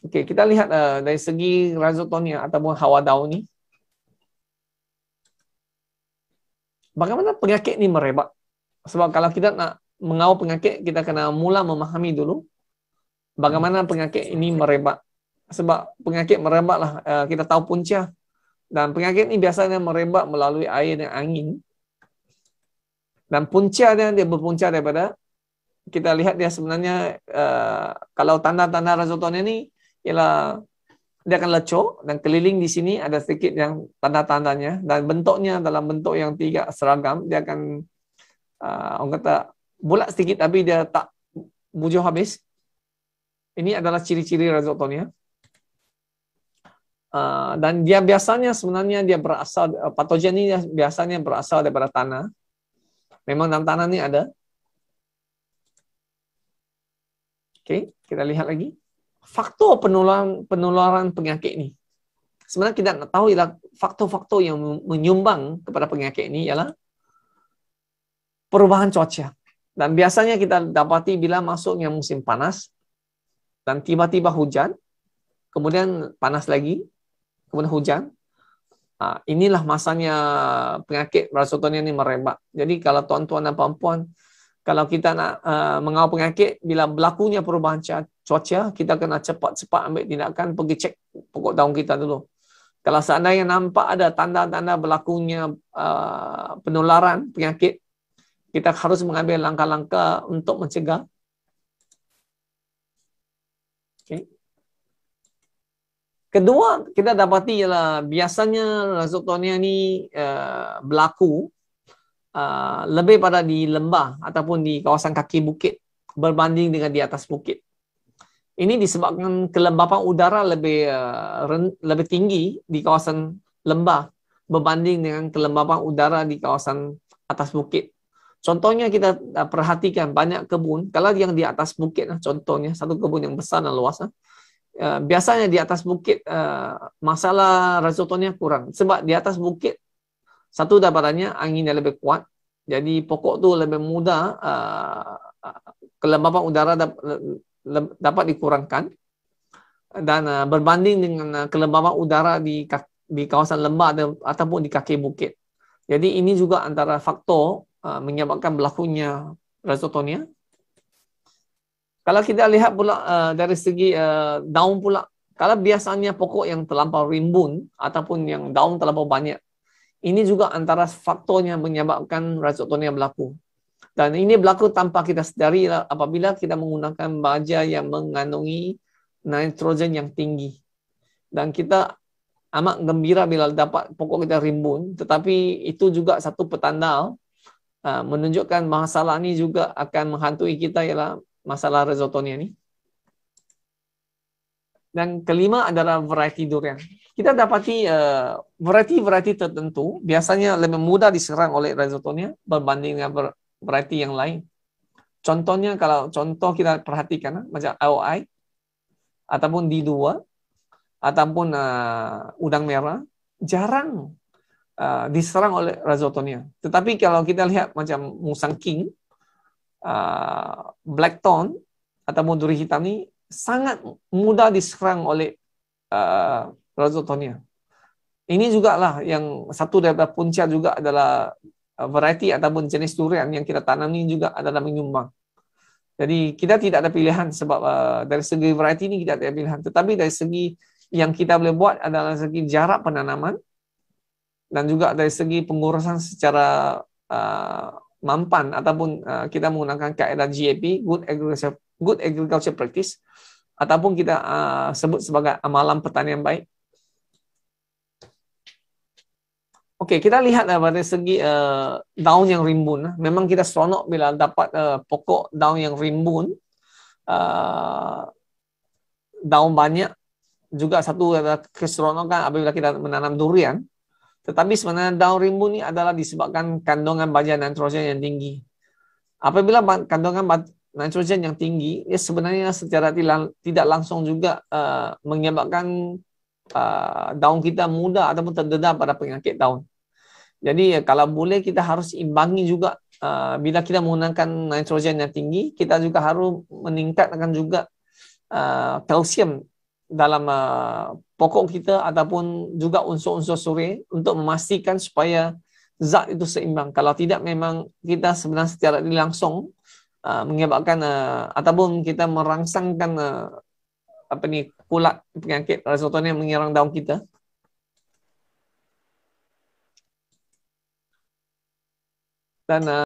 Oke, kita lihat uh, dari segi razotonia ataupun hawa daun ni. Bagaimana penyakit ni merebak? Sebab kalau kita nak mengawal penyakit, kita kena mula memahami dulu bagaimana penyakit ini merebak. Sebab penyakit merebaklah uh, eh, kita tahu punca. Dan penyakit ini biasanya merebak melalui air dan angin. Dan punca dia, dia berpunca daripada kita lihat dia sebenarnya uh, kalau tanda-tanda razotonia ini ialah dia akan lecuk dan keliling di sini ada sedikit yang tanda-tandanya dan bentuknya dalam bentuk yang tidak seragam dia akan uh, orang kata bulat sedikit tapi dia tak bujur habis ini adalah ciri-ciri rhizotonia uh, dan dia biasanya sebenarnya dia berasal uh, patogen ini biasanya berasal daripada tanah memang dalam tanah ini ada Okey, kita lihat lagi faktor penularan penularan penyakit ini. Sebenarnya kita nak tahu ialah faktor-faktor yang menyumbang kepada penyakit ini ialah perubahan cuaca. Dan biasanya kita dapati bila masuknya musim panas dan tiba-tiba hujan, kemudian panas lagi, kemudian hujan. Inilah masanya penyakit rasotonia ini merebak. Jadi kalau tuan-tuan dan puan-puan kalau kita nak uh, mengawal penyakit bila berlakunya perubahan cuaca kita kena cepat-cepat ambil tindakan pergi cek pokok daun kita dulu kalau seandainya nampak ada tanda-tanda berlakunya uh, penularan penyakit kita harus mengambil langkah-langkah untuk mencegah okay. kedua kita dapati ialah biasanya rasotonia ni uh, berlaku uh, lebih pada di lembah ataupun di kawasan kaki bukit berbanding dengan di atas bukit. Ini disebabkan kelembapan udara lebih uh, ren, lebih tinggi di kawasan lembah berbanding dengan kelembapan udara di kawasan atas bukit. Contohnya kita ah, perhatikan banyak kebun, kalau yang di atas bukit, contohnya satu kebun yang besar dan luas, biasanya di atas bukit masalah risottonya kurang. Sebab di atas bukit satu dapatannya angin yang lebih kuat, jadi pokok tu lebih mudah uh, kelembapan udara dap, le, dapat dikurangkan dan uh, berbanding dengan uh, kelembapan udara di di kawasan lembah atau, ataupun di kaki bukit. Jadi ini juga antara faktor uh, menyebabkan berlakunya resotonia. Kalau kita lihat pula uh, dari segi uh, daun pula, kalau biasanya pokok yang terlampau rimbun ataupun yang daun terlampau banyak, Ini juga antara faktor yang menyebabkan rasa tonia berlaku. Dan ini berlaku tanpa kita sedari lah, apabila kita menggunakan baja yang mengandungi nitrogen yang tinggi. Dan kita amat gembira bila dapat pokok kita rimbun. Tetapi itu juga satu petanda ah, menunjukkan masalah ini juga akan menghantui kita ialah masalah rezotonia ini. Dan kelima adalah variety durian. Kita dapati uh, eh, variety-variety tertentu biasanya lebih mudah diserang oleh rhizotonia berbanding dengan variety yang lain. Contohnya kalau contoh kita perhatikan eh, macam AOI ataupun D2 ataupun uh, udang merah jarang uh, diserang oleh rhizotonia. Tetapi kalau kita lihat macam musang king, uh, black tone ataupun duri hitam ini sangat mudah diserang oleh uh, Razotonia. Ini juga lah yang satu daripada puncak juga adalah uh, variety ataupun jenis durian yang kita tanam ini juga adalah menyumbang. Jadi kita tidak ada pilihan sebab uh, dari segi variety ini kita tidak ada pilihan. Tetapi dari segi yang kita boleh buat adalah segi jarak penanaman dan juga dari segi pengurusan secara uh, mampan ataupun uh, kita menggunakan kaedah GAP, Good Agriculture good agriculture practice ataupun kita uh, sebut sebagai amalan pertanian baik. Oke, kita lihat dari segi uh, daun yang rimbun. Memang kita seronok bila dapat uh, pokok daun yang rimbun. Uh, daun banyak juga satu keseronokan apabila kita menanam durian. Tetapi sebenarnya daun rimbun ini adalah disebabkan kandungan baja nitrogen yang tinggi. Apabila kandungan nitrogen yang tinggi ia sebenarnya secara tidak langsung juga uh, menyebabkan uh, daun kita mudah ataupun terdedah pada penyakit daun. Jadi ya, kalau boleh kita harus imbangi juga uh, bila kita menggunakan nitrogen yang tinggi kita juga harus meningkatkan juga uh, kalsium dalam uh, pokok kita ataupun juga unsur-unsur suri untuk memastikan supaya zat itu seimbang. Kalau tidak memang kita sebenarnya secara langsung uh, menyebabkan uh, ataupun kita merangsangkan uh, apa ni kulat penyakit resultannya menyerang daun kita. Dan uh,